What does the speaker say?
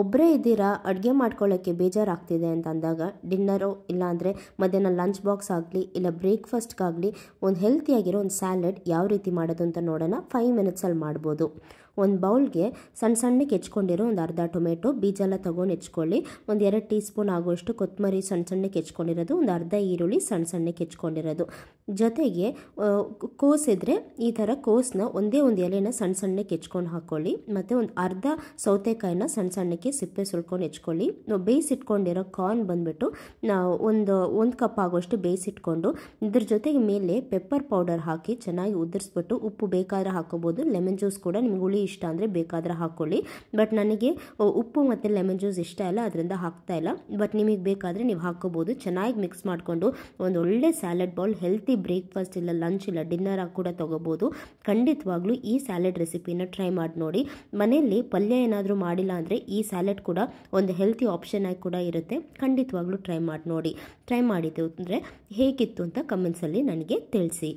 ಒಬ್ಬರೇ ಇದ್ದೀರಾ ಅಡುಗೆ ಮಾಡ್ಕೊಳ್ಳೋಕ್ಕೆ ಬೇಜಾರಾಗ್ತಿದೆ ಅಂತ ಅಂದಾಗ ಡಿನ್ನರು ಇಲ್ಲಾಂದರೆ ಮಧ್ಯಾಹ್ನ ಲಂಚ್ ಬಾಕ್ಸ್ ಆಗಲಿ ಇಲ್ಲ ಬ್ರೇಕ್ಫಾಸ್ಟ್ಗಾಗಲಿ ಒಂದು ಹೆಲ್ತಿಯಾಗಿರೋ ಒಂದು ಸ್ಯಾಲೆಡ್ ಯಾವ ರೀತಿ ಮಾಡೋದು ಅಂತ ನೋಡೋಣ ಫೈವ್ ಮಿನಿಟ್ಸಲ್ಲಿ ಮಾಡ್ಬೋದು ಒಂದು ಬೌಲ್ಗೆ ಸಣ್ಣ ಸಣ್ಣಕ್ಕೆ ಹೆಚ್ಕೊಂಡಿರೋ ಒಂದು ಅರ್ಧ ಟೊಮೆಟೊ ಬೀಜ ಎಲ್ಲ ತೊಗೊಂಡು ಹೆಚ್ಕೊಳ್ಳಿ ಒಂದು ಎರಡು ಟೀ ಸ್ಪೂನ್ ಆಗುವಷ್ಟು ಕೊತ್ತಂಬರಿ ಸಣ್ಣ ಸಣ್ಣಕ್ಕೆ ಹೆಚ್ಕೊಂಡಿರೋದು ಒಂದು ಅರ್ಧ ಈರುಳ್ಳಿ ಸಣ್ಣ ಸಣ್ಣಕ್ಕೆ ಹೆಚ್ಕೊಂಡಿರೋದು ಜೊತೆಗೆ ಕೋಸಿದ್ರೆ ಈ ಥರ ಕೋಸನ್ನ ಒಂದೇ ಒಂದು ಎಲೆನ ಸಣ್ಣ ಸಣ್ಣಕ್ಕೆ ಹೆಚ್ಕೊಂಡು ಹಾಕ್ಕೊಳ್ಳಿ ಮತ್ತು ಒಂದು ಅರ್ಧ ಸೌತೆಕಾಯಿನ ಸಣ್ಣ ಸಣ್ಣಕ್ಕೆ ಸಿಪ್ಪೆ ಸುಳ್ಕೊಂಡು ಹೆಚ್ಕೊಳ್ಳಿ ಬೇಯಿಸಿಟ್ಕೊಂಡಿರೋ ಕಾರ್ನ್ ಬಂದುಬಿಟ್ಟು ನಾವು ಒಂದು ಒಂದು ಕಪ್ ಆಗುವಷ್ಟು ಬೇಯಿಸಿಟ್ಕೊಂಡು ಇದ್ರ ಜೊತೆಗೆ ಮೇಲೆ ಪೆಪ್ಪರ್ ಪೌಡರ್ ಹಾಕಿ ಚೆನ್ನಾಗಿ ಉದುರಿಸ್ಬಿಟ್ಟು ಉಪ್ಪು ಬೇಕಾದ್ರೆ ಹಾಕೋಬೋದು ಲೆಮನ್ ಜ್ಯೂಸ್ ಕೂಡ ನಿಮ್ಗೆ ಹುಳಿ ಇಷ್ಟ ಅಂದರೆ ಬೇಕಾದರೆ ಹಾಕ್ಕೊಳ್ಳಿ ಬಟ್ ನನಗೆ ಉಪ್ಪು ಮತ್ತು ಲೆಮನ್ ಜ್ಯೂಸ್ ಇಷ್ಟ ಇಲ್ಲ ಅದರಿಂದ ಹಾಕ್ತಾ ಇಲ್ಲ ಬಟ್ ನಿಮಗೆ ಬೇಕಾದರೆ ನೀವು ಹಾಕ್ಕೋಬೋದು ಚೆನ್ನಾಗಿ ಮಿಕ್ಸ್ ಮಾಡಿಕೊಂಡು ಒಂದು ಒಳ್ಳೆ ಸ್ಯಾಲೆಡ್ ಬೌಲ್ ಹೆಲ್ತಿ ಬ್ರೇಕ್ಫಾಸ್ಟ್ ಇಲ್ಲ ಲಂಚ್ ಇಲ್ಲ ಡಿನ್ನರ್ ಆಗಿ ಕೂಡ ತೊಗೋಬೋದು ಖಂಡಿತವಾಗ್ಲೂ ಈ ಸ್ಯಾಲೆಡ್ ರೆಸಿಪಿನ ಟ್ರೈ ಮಾಡಿ ನೋಡಿ ಮನೆಯಲ್ಲಿ ಪಲ್ಯ ಏನಾದರೂ ಮಾಡಿಲ್ಲ ಅಂದರೆ ಈ ಸ್ಯಾಲೆಡ್ ಕೂಡ ಒಂದು ಹೆಲ್ತಿ ಆಪ್ಷನ್ ಆಗಿ ಕೂಡ ಇರುತ್ತೆ ಖಂಡಿತವಾಗ್ಲೂ ಟ್ರೈ ಮಾಡಿ ನೋಡಿ ಟ್ರೈ ಮಾಡಿದ್ದು ಅಂದರೆ ಹೇಗಿತ್ತು ಅಂತ ಕಮೆಂಟ್ಸಲ್ಲಿ ನನಗೆ ತಿಳಿಸಿ